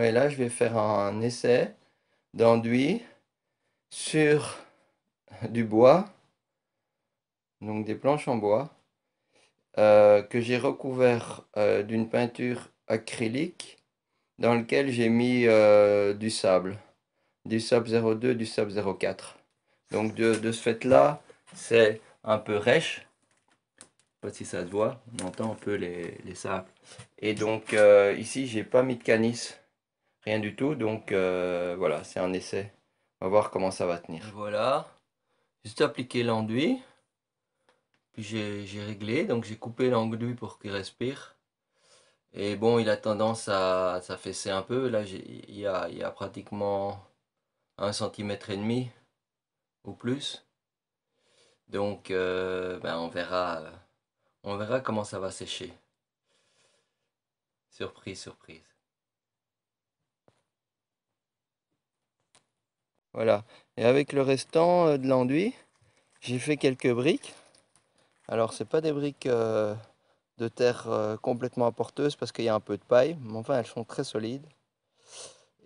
là, je vais faire un essai d'enduit sur du bois, donc des planches en bois, euh, que j'ai recouvert euh, d'une peinture acrylique dans lequel j'ai mis euh, du sable, du sable 02, du sable 04. Donc de, ce fait-là, c'est un peu rêche. Pas si ça se voit, on entend un peu les, les sables. Et donc ici, j'ai pas mis de canis rien du tout. Donc euh, voilà, c'est un essai. On va voir comment ça va tenir. Voilà, juste appliqué l'enduit. Puis j'ai réglé, donc j'ai coupé l'enduit pour qu'il respire. Et bon, il a tendance à s'affaisser un peu. Là, il y a, pratiquement un centimètre et demi ou plus. Donc, euh, ben on verra, on verra comment ça va sécher. Surprise, surprise. Voilà. Et avec le restant euh, de l'enduit, j'ai fait quelques briques. Alors, c'est pas des briques euh, de terre euh, complètement apporteuses parce qu'il y a un peu de paille, mais enfin, elles sont très solides.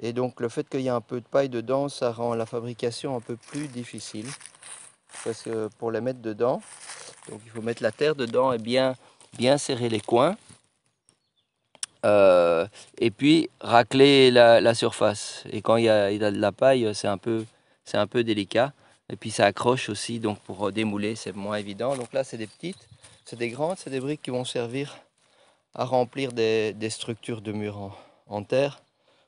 Et donc, le fait qu'il y ait un peu de paille dedans, ça rend la fabrication un peu plus difficile. Parce que pour les mettre dedans, il faut mettre la terre dedans et bien, bien serrer les coins. Euh, et puis racler la, surface. Et quand il y, a, de la paille, c'est un, peu, un peu délicat. Et puis ça accroche aussi, donc pour démouler, c'est moins évident. Donc là, c'est des petites, c'est des grandes, c'est des briques qui vont servir à remplir des, structures de murs en, terre,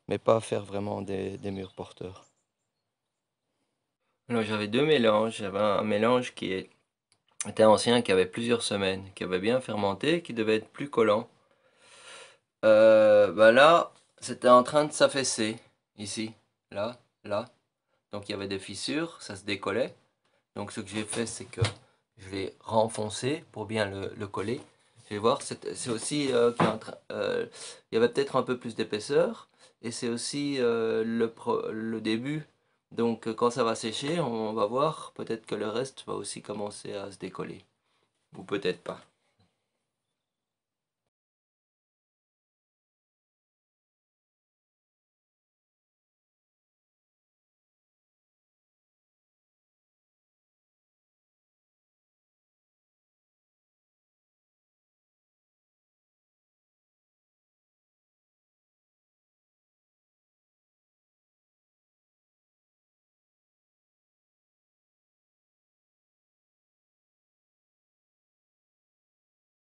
mais pas faire vraiment des, des murs porteurs. Alors j'avais deux mélanges. J'avais un mélange qui était ancien, qui avait plusieurs semaines, qui avait bien fermenté, qui devait être plus collant euh, bah là, c'était en train de s'affaisser, ici, là, là. Donc il y avait des fissures, ça se décollait. Donc ce que j'ai fait, c'est que je l'ai renfoncé pour bien le, coller. Je vais voir, c'est aussi euh, euh, il, y avait peut-être un peu plus d'épaisseur. Et c'est aussi euh, le début. Donc quand ça va sécher, on va voir, peut-être que le reste va aussi commencer à se décoller. Ou peut-être pas.